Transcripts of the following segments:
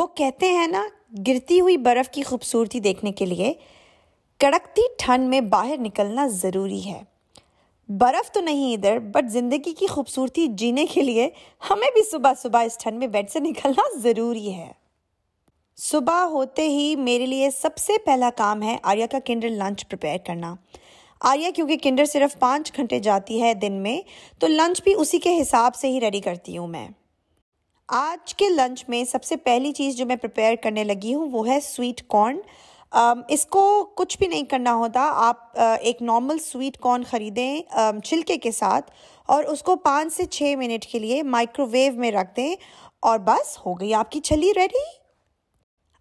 वो कहते हैं ना गिरती हुई बर्फ़ की खूबसूरती देखने के लिए कड़कती ठंड में बाहर निकलना ज़रूरी है बर्फ़ तो नहीं इधर बट ज़िंदगी की खूबसूरती जीने के लिए हमें भी सुबह सुबह इस ठंड में बेड से निकलना ज़रूरी है सुबह होते ही मेरे लिए सबसे पहला काम है आर्या का किंडर लंच प्रिपेयर करना आर्या क्योंकि किंडर सिर्फ पाँच घंटे जाती है दिन में तो लंच भी उसी के हिसाब से ही रेडी करती हूँ मैं आज के लंच में सबसे पहली चीज़ जो मैं प्रिपेयर करने लगी हूँ वो है स्वीट कॉर्न um, इसको कुछ भी नहीं करना होता आप uh, एक नॉर्मल स्वीट कॉर्न ख़रीदें छिलके के साथ और उसको पाँच से छः मिनट के लिए माइक्रोवेव में रख दें और बस हो गई आपकी छली रेडी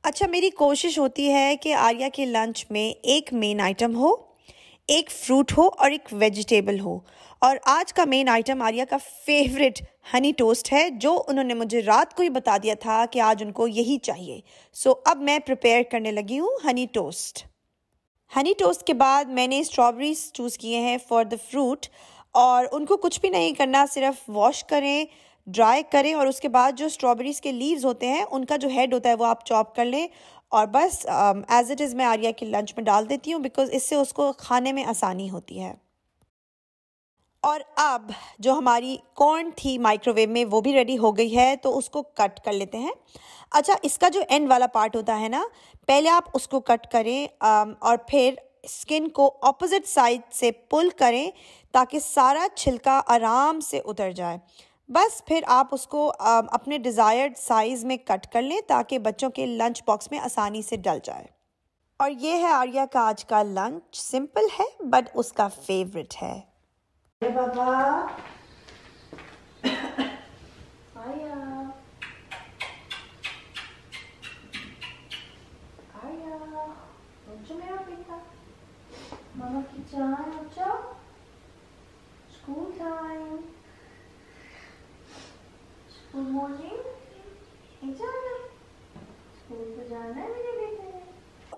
अच्छा मेरी कोशिश होती है कि आर्या के लंच में एक मेन आइटम हो एक फ्रूट हो और एक वेजिटेबल हो और आज का मेन आइटम आर्या का फेवरेट हनी टोस्ट है जो उन्होंने मुझे रात को ही बता दिया था कि आज उनको यही चाहिए सो so, अब मैं प्रिपेयर करने लगी हूँ हनी टोस्ट हनी टोस्ट के बाद मैंने स्ट्रॉबेरीज चूज़ किए हैं फॉर द फ्रूट और उनको कुछ भी नहीं करना सिर्फ वॉश करें ड्राई करें और उसके बाद जो स्ट्रॉबेरीज़ के लीव्स होते हैं उनका जो हेड होता है वो आप चॉप कर लें और बस एज इट इज़ मैं आर्या की लंच में डाल देती हूँ बिकॉज़ इससे उसको खाने में आसानी होती है और अब जो हमारी कॉर्न थी माइक्रोवेव में वो भी रेडी हो गई है तो उसको कट कर लेते हैं अच्छा इसका जो एंड वाला पार्ट होता है ना पहले आप उसको कट करें और फिर स्किन को ऑपोजिट साइड से पुल करें ताकि सारा छिलका आराम से उतर जाए बस फिर आप उसको अपने डिज़ायर्ड साइज़ में कट कर लें ताकि बच्चों के लंच बॉक्स में आसानी से डल जाए और ये है आर्या का आज का लंच सिंपल है बट उसका फेवरेट है Hey, Baba. Hiya. Hiya. Ocho mera beta. Mama ki chan, ocho. School time. School morning. Enjoy.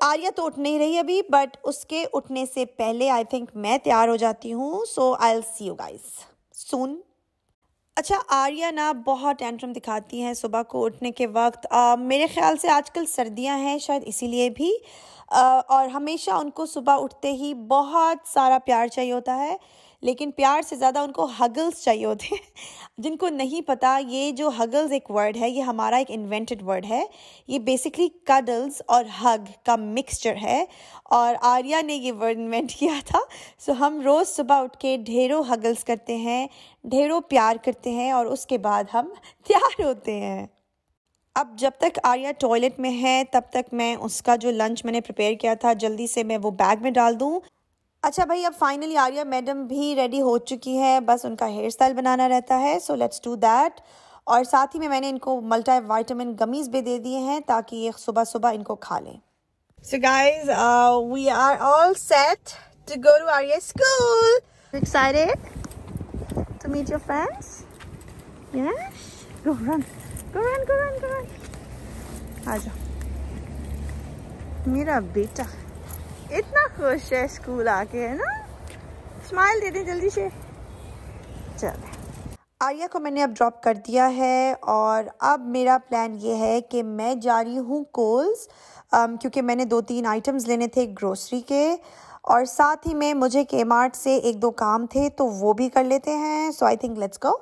Arya तो उठ नहीं रही अभी बट उसके उठने से पहले आई थिंक मैं तैयार हो जाती हूँ so I'll see you guys सुन अच्छा आर्या ना बहुत टेंट्रम दिखाती हैं सुबह को उठने के वक्त आ, मेरे ख्याल से आजकल सर्दियां हैं शायद इसीलिए भी आ, और हमेशा उनको सुबह उठते ही बहुत सारा प्यार चाहिए होता है लेकिन प्यार से ज़्यादा उनको हगल्स चाहिए होते हैं जिनको नहीं पता ये जो हगल्स एक वर्ड है ये हमारा एक इन्वेंटेड वर्ड है ये बेसिकली कडल्स और हग का मिक्सचर है और आर्या ने ये वर्ड इन्वेंट किया था सो हम रोज़ सुबह उठ के ढेरों हगल्स करते हैं ढेरों प्यार करते हैं और उसके बाद हम तैयार होते हैं अब जब तक आर्या टॉयलेट में है तब तक मैं उसका जो लंच मैंने प्रिपेयर किया था जल्दी से मैं वो बैग में डाल दूँ अच्छा भाई अब फाइनली आर्या मैडम भी रेडी हो चुकी है बस उनका हेयर स्टाइल बनाना रहता है सो लेट्स डू दैट और साथ ही में मैंने इनको मल्टा वाइटामिन गमीज़ भी दे दिए हैं ताकि ये सुबह सुबह इनको खा लें so guys we are all set to go to Arya school excited to meet your friends yes go run go run go run go run aa jao mera beta इतना खुश है स्कूल आके है ना स्माइल दे दें जल्दी से चल आर्या को मैंने अब ड्रॉप कर दिया है और अब मेरा प्लान ये है कि मैं जा रही हूँ कोल्स um, क्योंकि मैंने दो तीन आइटम्स लेने थे ग्रोसरी के और साथ ही में मुझे के से एक दो काम थे तो वो भी कर लेते हैं so I think let's go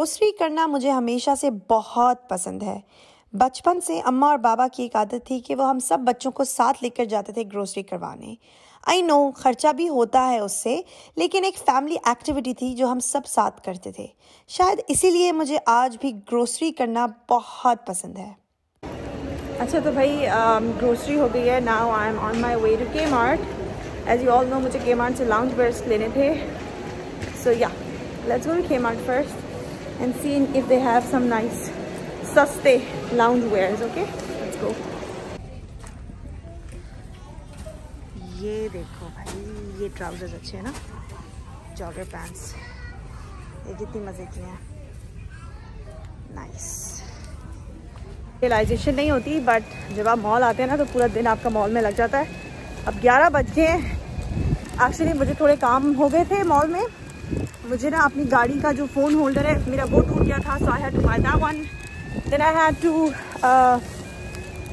grocery करना मुझे हमेशा से बहुत पसंद है बचपन से अम्मा और बाबा की एक आदत थी कि वो हम सब बच्चों को साथ लेकर जाते थे ग्रोसरी करवाने आई नो खर्चा भी होता है उससे लेकिन एक फैमिली एक्टिविटी थी जो हम सब साथ करते थे शायद इसीलिए मुझे आज भी ग्रोसरी करना बहुत पसंद है अच्छा तो भाई ग्रोसरी um, हो गई है now I am on my way to Kmart as you all know मुझे के मार्ट से लाउंज बर्स लेने थे सो yeah let's go Kmart first and seeing if they have some nice saste lounge wears okay let's go ye dekho bhai ye trousers acche hai na jogger pants ye kitni mazey ki hai nice realisation नहीं होती but जब आप mall आते हैं ना तो पूरा दिन आपका मॉल में लग जाता है अब 11 बज गए हैं एक्चुअली मुझे थोड़े काम हो गए थे मॉल में मुझे ना अपनी गाड़ी का जो फ़ोन होल्डर है मेरा वो टूट गया था so I had to my that one then I had to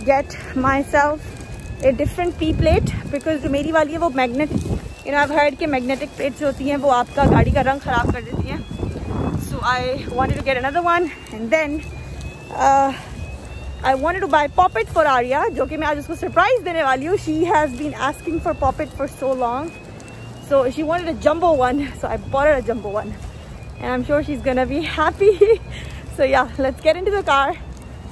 get myself a different P plate because जो मेरी वाली है वो मैगनेट इन आई हेड के मैग्नेटिक जो होती हैं वो आपका गाड़ी का रंग ख़राब कर देती हैं so I want to get another one and then I want to buy poppet for Arya जो कि मैं आज उसको सरप्राइज़ देने वाली हूँ she has been asking for poppet for so long So she wanted a jumbo one, so I bought her a jumbo one. And I'm sure she's gonna be happy. so yeah, let's get into the car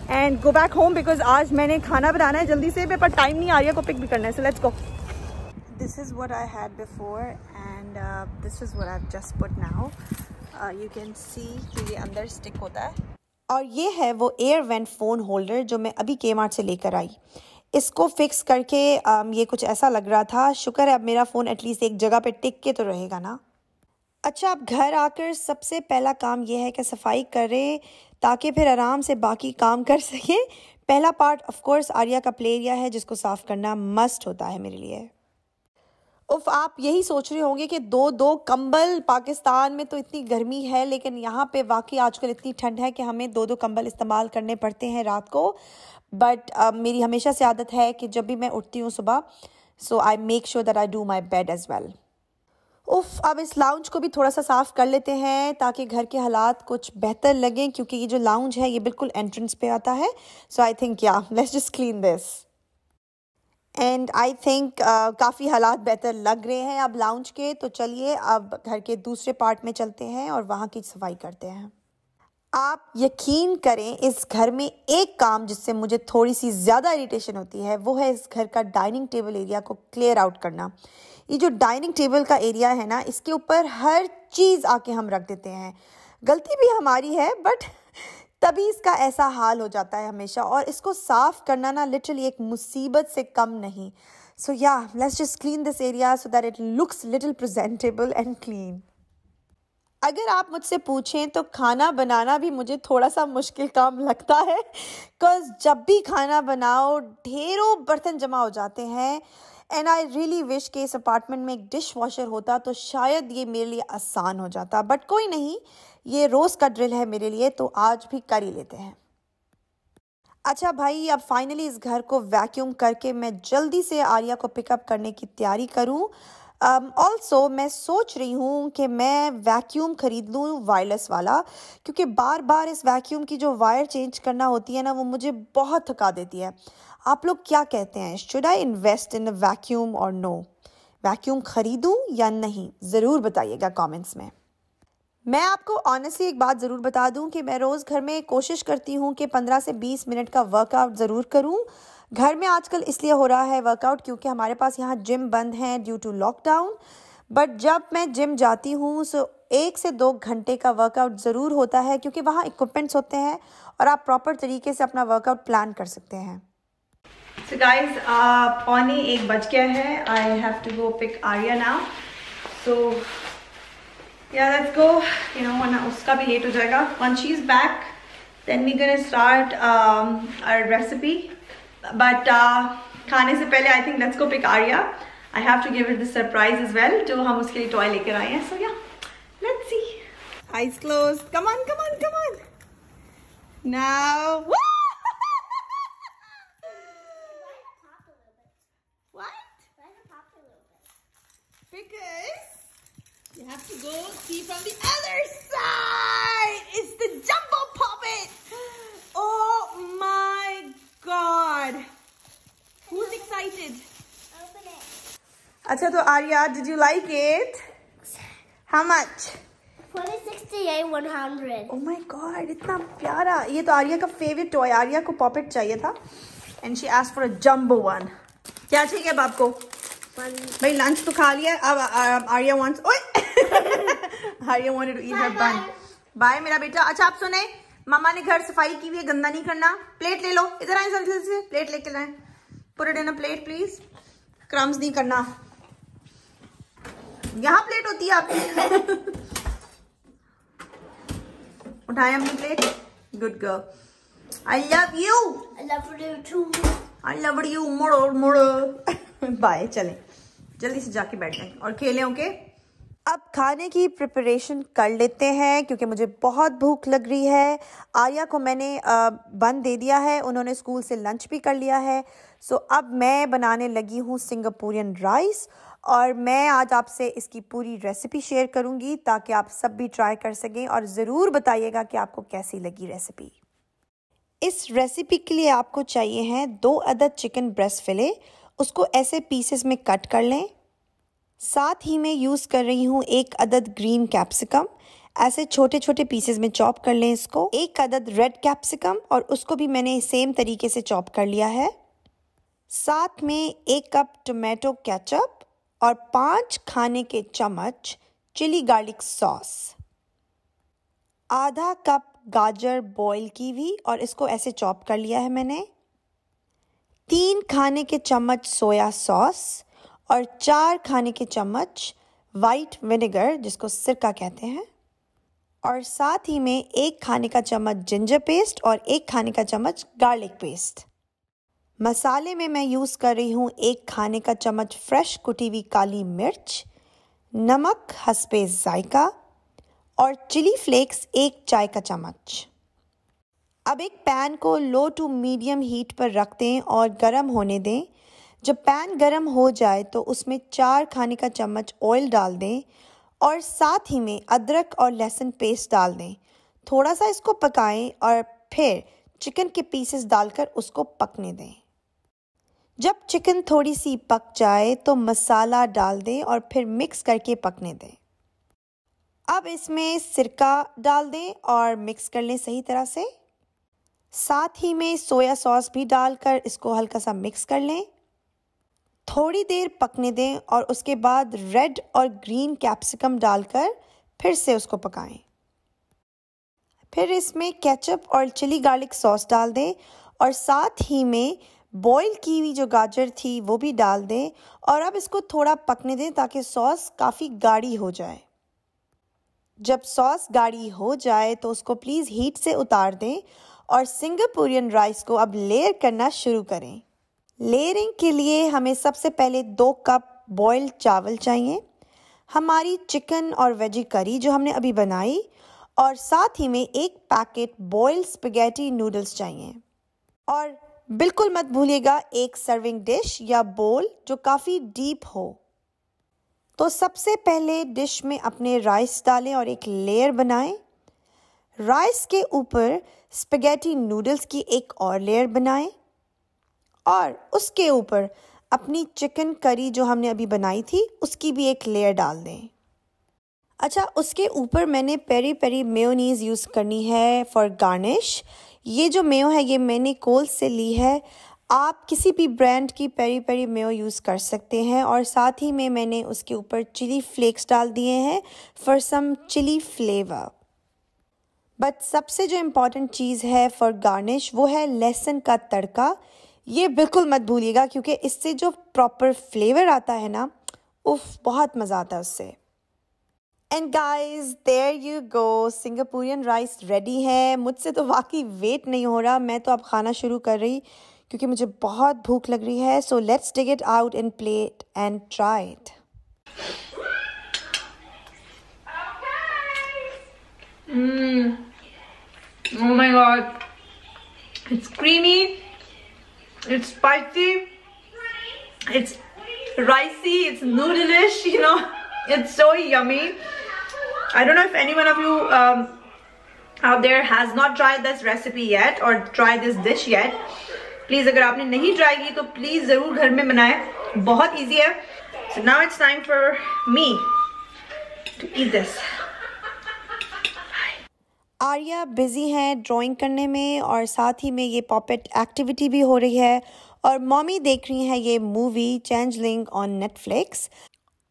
and go back home because आज मैंने खाना बनाना है जल्दी से मेरे पास time नहीं आर्या को pick भी करना है so let's go. This is what I had before and uh, this is what I've just put now. Uh, you can see कि ये अंदर stick होता है और ये है वो एयर वेंट फ़ोन होल्डर जो मैं अभी के से लेकर आई इसको फिक्स करके ये कुछ ऐसा लग रहा था शुक्र है अब मेरा फ़ोन एटलीस्ट एक जगह पे टिक के तो रहेगा ना अच्छा आप घर आकर सबसे पहला काम यह है कि सफाई करें ताकि फिर आराम से बाकी काम कर सकें पहला पार्ट ऑफ कोर्स आर्या का प्ले एरिया है जिसको साफ़ करना मस्ट होता है मेरे लिए उफ आप यही सोच रहे होंगे कि दो दो कंबल पाकिस्तान में तो इतनी गर्मी है लेकिन यहाँ पे वाकई आजकल इतनी ठंड है कि हमें दो दो कंबल इस्तेमाल करने पड़ते हैं रात को बट uh, मेरी हमेशा से आदत है कि जब भी मैं उठती हूँ सुबह so I make sure that I do my bed as well उफ अब इस लाउंज को भी थोड़ा सा साफ़ कर लेते हैं ताकि घर के हालात कुछ बेहतर लगें क्योंकि ये जो लाउंज है ये बिल्कुल एंट्रेंस पे आता है so I think yeah let's just clean this and I think काफ़ी हालात बेहतर लग रहे हैं अब लाउंज के तो चलिए अब घर के दूसरे पार्ट में चलते हैं और वहाँ की सफाई करते हैं आप यकीन करें इस घर में एक काम जिससे मुझे थोड़ी सी ज़्यादा इरिटेशन होती है वो है इस घर का डाइनिंग टेबल एरिया को क्लियर आउट करना ये जो डाइनिंग टेबल का एरिया है ना इसके ऊपर हर चीज़ आके हम रख देते हैं गलती भी हमारी है बट तभी इसका ऐसा हाल हो जाता है हमेशा और इसको साफ़ करना ना लिटरली एक मुसीबत से कम नहीं so yeah let's just clean this area so that it looks little presentable and clean अगर आप मुझसे पूछें तो खाना बनाना भी मुझे थोड़ा सा मुश्किल काम लगता है बिकॉज जब भी खाना बनाओ ढेरों बर्तन जमा हो जाते हैं एंड आई रियली विश कि इस अपार्टमेंट में एक डिश वॉशर होता तो शायद ये मेरे लिए आसान हो जाता बट कोई नहीं ये रोज़ का ड्रिल है मेरे लिए तो आज भी कर ही लेते हैं अच्छा भाई अब फाइनली इस घर को वैक्यूम करके मैं जल्दी से आर्या को पिकअप करने की तैयारी करूं ऑल्सो um, मैं सोच रही हूँ कि मैं वैक्यूम ख़रीद लूँ वायरलेस वाला क्योंकि बार बार इस वैक्यूम की जो वायर चेंज करना होती है ना वो मुझे बहुत थका देती है आप लोग क्या कहते हैं should I invest in vacuum और नो वैक्यूम ख़रीदूँ या नहीं ज़रूर बताइएगा कमेंट्स में मैं आपको ऑनेस्टली एक बात ज़रूर बता दूं कि मैं रोज़ घर में कोशिश करती हूं कि 15 से 20 मिनट का वर्कआउट ज़रूर करूं घर में आजकल इसलिए हो रहा है वर्कआउट क्योंकि हमारे पास यहाँ जिम बंद हैं ड्यू टू लॉकडाउन बट जब मैं जिम जाती हूँ सो एक से दो घंटे का वर्कआउट ज़रूर होता है क्योंकि वहाँ इक्विपमेंट्स होते हैं और आप प्रॉपर तरीके से अपना वर्कआउट प्लान कर सकते हैं सो गाइज uh, पौनी एक बज गया है I have to go pick Arya now so yeah let's go you know वरना उसका भी लेट हो जाएगा when she is back then we gonna start our recipe but uh, खाने से पहले I think let's go pick Arya. I have to give her the surprise as well. तो हम उसके to toy लेकर आए So yeah, let's see. Eyes closed. Come on, come on, come on. Now. Woo! Because you have to go see from the other side. अच्छा तो Arya did you like it how much 100 oh my god इतना प्यारा ये तो आर्या का favourite toy Arya को poppet चाहिए था and she ask for a jumbo one क्या चाहिए अब आपको भाई लंच तो खा लिया अब आर्या वांट्स ओए Arya wanted to eat her bun bye मेरा बेटा अच्छा आप सुने मामा ने घर सफाई की हुई है गंदा नहीं करना प्लेट ले लो इधर आए जल्दी से प्लेट लेके लाए put it in a plate please crumbs नहीं करना यहाँ प्लेट होती है आपकी उठाए अपनी plate good girl I love you I love you too I love you bye चले जल्दी से जाके बैठ जाए और खेले ओके okay? अब खाने की प्रिपरेशन कर लेते हैं क्योंकि मुझे बहुत भूख लग रही है आर्या को मैंने बंद दे दिया है उन्होंने स्कूल से लंच भी कर लिया है सो अब मैं बनाने लगी हूँ सिंगापुरियन राइस और मैं आज आपसे इसकी पूरी रेसिपी शेयर करूँगी ताकि आप सब भी ट्राई कर सकें और ज़रूर बताइएगा कि आपको कैसी लगी रेसिपी इस रेसिपी के लिए आपको चाहिए हैं दो अदद चिकन ब्रेस्ट फिले उसको ऐसे पीसेस में कट कर लें साथ ही मैं यूज़ कर रही हूँ एक अदद ग्रीन कैप्सिकम ऐसे छोटे छोटे पीसेस में चॉप कर लें इसको एक अदद रेड कैप्सिकम और उसको भी मैंने सेम तरीके से चॉप कर लिया है साथ में एक कप टोमेटो केचप और पाँच खाने के चम्मच चिली गार्लिक सॉस आधा कप गाजर बॉईल की भी और इसको ऐसे चॉप कर लिया है मैंने तीन खाने के चम्मच सोया सॉस और चार खाने के चम्मच वाइट विनेगर जिसको सिरका कहते हैं और साथ ही में एक खाने का चम्मच जिंजर पेस्ट और एक खाने का चम्मच गार्लिक पेस्ट मसाले में मैं यूज़ कर रही हूँ एक खाने का चम्मच फ्रेश कुटी हुई काली मिर्च नमक हसपे जायका और चिली फ्लेक्स एक चाय का चम्मच अब एक पैन को लो टू मीडियम हीट पर रख दें और गर्म होने दें जब पैन गरम हो जाए तो उसमें चार खाने का चम्मच ऑयल डाल दें और साथ ही में अदरक और लहसुन पेस्ट डाल दें थोड़ा सा इसको पकाएं और फिर चिकन के पीसेस डालकर उसको पकने दें जब चिकन थोड़ी सी पक जाए तो मसाला डाल दें और फिर मिक्स करके पकने दें अब इसमें सिरका डाल दें और मिक्स कर लें सही तरह से साथ ही में सोया सॉस भी डालकर इसको हल्का सा मिक्स कर लें थोड़ी देर पकने दें और उसके बाद रेड और ग्रीन कैप्सिकम डालकर फिर से उसको पकाएं। फिर इसमें केचप और चिली गार्लिक सॉस डाल दें और साथ ही में बॉईल की हुई जो गाजर थी वो भी डाल दें और अब इसको थोड़ा पकने दें ताकि सॉस काफ़ी गाढ़ी हो जाए जब सॉस गाढ़ी हो जाए तो उसको प्लीज़ हीट से उतार दें और सिंगापुरियन राइस को अब लेयर करना शुरू करें लेयरिंग के लिए हमें सबसे पहले दो कप बॉयल्ड चावल चाहिए हमारी चिकन और वेजी करी जो हमने अभी बनाई और साथ ही में एक पैकेट बॉयल्ड स्पगैटी नूडल्स चाहिए और बिल्कुल मत भूलिएगा एक सर्विंग डिश या बोल जो काफ़ी डीप हो तो सबसे पहले डिश में अपने राइस डालें और एक लेयर बनाएं राइस के ऊपर स्पेगेटी नूडल्स की एक और लेयर बनाएं और उसके ऊपर अपनी चिकन करी जो हमने अभी बनाई थी उसकी भी एक लेयर डाल दें अच्छा उसके ऊपर मैंने पेरी पेरी मेयोनीज़ यूज़ करनी है फॉर गार्निश ये जो मेयो है ये मैंने कोल से ली है आप किसी भी ब्रांड की पेरी पेरी मेयो यूज़ कर सकते हैं और साथ ही में मैंने उसके ऊपर चिली फ्लेक्स डाल दिए हैं for some chilli flavour but सबसे जो इम्पॉर्टेंट चीज़ है फॉर गार्निश वो है लहसुन का तड़का ये बिल्कुल मत भूलिएगा क्योंकि इससे जो प्रॉपर फ्लेवर आता है ना उफ बहुत मज़ा आता है उससे and guys there you go Singaporean rice ready है मुझसे तो वाकई वेट नहीं हो रहा मैं तो अब खाना शुरू कर रही क्योंकि मुझे बहुत भूख लग रही है so let's take it out in plate and try it Mmm. Oh my god. It's creamy It's spicy. It's ricey. It's noodleish. You know, it's so yummy. I don't know if any one of you um, out there has not tried this recipe yet or tried this dish yet. Please, अगर आपने नहीं try की तो please ज़रूर घर में बनाएं बहुत इजी है So now it's time for me to eat this. Arya busy हैं ड्राइंग करने में और साथ ही में ये पॉपेट एक्टिविटी भी हो रही है और मॉमी देख रही हैं ये movie change link on Netflix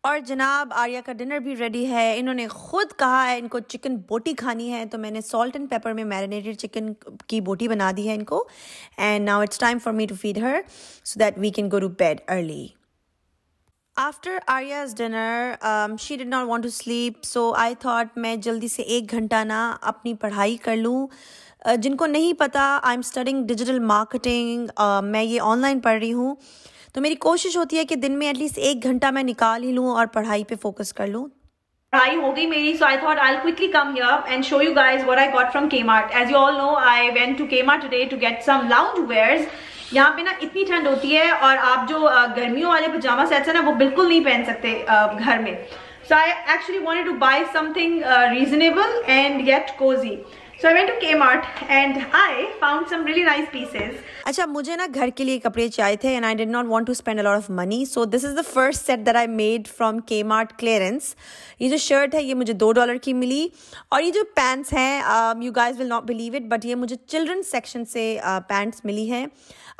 और जनाब आर्या का डिनर भी रेडी है इन्होंने ख़ुद कहा है इनको चिकन बोटी खानी है तो मैंने सॉल्ट एंड पेपर में मैरिनेटेड चिकन की बोटी बना दी है इनको and now it's time for me to feed her so that we can go to bed early after Arya's dinner she did not want to sleep so I thought मैं जल्दी से एक घंटा ना अपनी पढ़ाई कर लूँ uh, जिनको नहीं पता I am studying digital marketing मैं ये ऑनलाइन पढ़ रही हूँ तो मेरी कोशिश होती है कि दिन में एटलीस्ट एक घंटा मैं निकाल ही लूँ और पढ़ाई पे फोकस कर लूँ पढ़ाई हो गई मेरी so I thought I quickly come here and show you guys what I got from Kmart as you all know I went to Kmart today to get some lounge wears यहाँ पे ना इतनी ठंड होती है और आप जो गर्मियों वाले पजामा सेट्स है ना वो बिल्कुल नहीं पहन सकते घर में so I actually want to buy something reasonable and get cosy So I went to Kmart and I found some really nice pieces. अच्छा मुझे ना घर के लिए कपड़े चाहिए थे and I did not want to spend a lot of money so this is the first set that I made from Kmart clearance ये जो शर्ट है ये मुझे दो डॉलर की मिली और ये जो पैंट्स हैं you guys will not believe it but ये मुझे चिल्ड्रन सेक्शन से पैंट्स uh, मिली हैं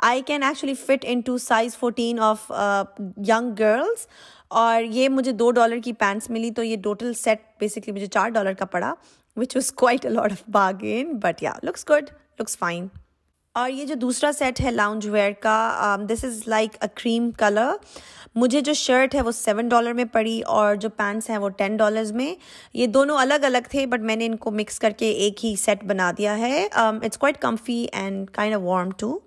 I can actually fit in to size fourteen of young girls और ये मुझे दो डॉलर की पैंट्स मिली तो ये टोटल सेट बेसिकली मुझे चार डॉलर का पड़ा which was quite a lot of bargain but yeah looks good looks fine और ये जो दूसरा सेट है लाउंज वेयर का this is like a cream colour मुझे जो शर्ट है वो सेवन डॉलर में पड़ी और जो पैंट्स हैं वो टेन डॉलर्स में ये दोनों अलग अलग थे बट मैंने इनको मिक्स करके एक ही सेट बना दिया है it's quite comfy and kind of warm too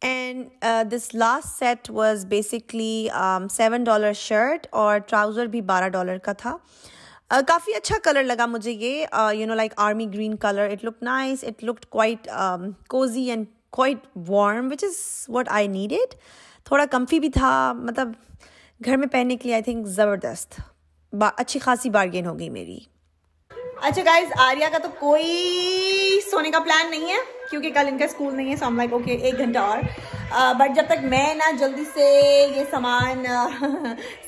And uh, this last set was basically seven dollar shirt और ट्राउज़र भी बारह डॉलर का था uh, काफ़ी अच्छा कलर लगा मुझे ये you know like army green colour it look nice it look quite cosy and quite warm which is what I it थोड़ा कम्फी भी था मतलब घर में पहनने के लिए आई थिंक ज़बरदस्त अच्छी खासी बार्गेन हो गई मेरी अच्छा गाइज आर्या का तो कोई सोने का प्लान नहीं है क्योंकि कल इनका स्कूल नहीं है सो लाइक ओके एक घंटा और बट जब तक मैं ना जल्दी से ये सामान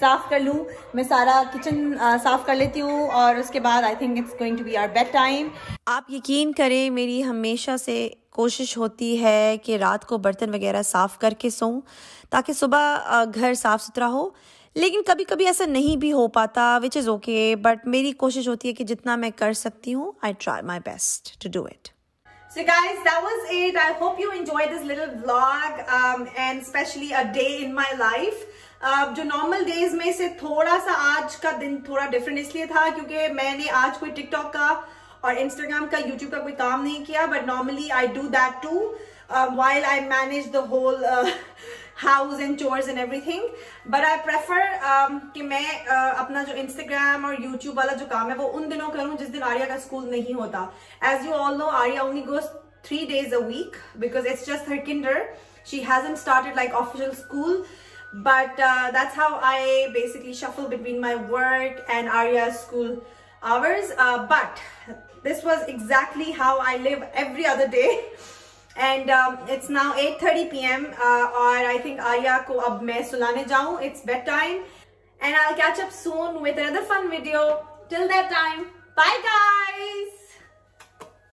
साफ़ कर लूँ मैं सारा किचन साफ़ कर लेती हूँ और उसके बाद I think it's going to be our bed time आप यकीन करें मेरी हमेशा से कोशिश होती है कि रात को बर्तन वगैरह साफ़ करके सोऊं ताकि सुबह घर साफ़ सुथरा हो लेकिन कभी कभी ऐसा नहीं भी हो पाता विच इज़ ओके बट मेरी कोशिश होती है कि जितना मैं कर सकती हूँ I try my best to do it So guys, that was it. I hope you enjoyed this little vlog um, and especially a day in my life. Uh, जो नॉर्मल डेज में से थोड़ा सा आज का दिन थोड़ा डिफरेंट इसलिए था क्योंकि मैंने आज कोई टिकटॉक का और इंस्टाग्राम का यूट्यूब का कोई काम नहीं किया I do that too uh, while I manage the whole uh, house and chores and thing but I prefer कि मैं uh, अपना जो इंस्टाग्राम और यूट्यूब वाला जो काम है वो उन दिनों करूँ जिस दिन आर्या का स्कूल नहीं होता as you all know Arya only goes three days a week because it's just her kinder she hasn't started like official school but that's how I basically shuffle between my work and Arya school hours but this was exactly how I live every other day and um, it's now 8.30 p.m. Uh, or I think Arya ko ab main sulane jau. It's bedtime. And I'll catch up soon with another fun video. Till that time, bye guys!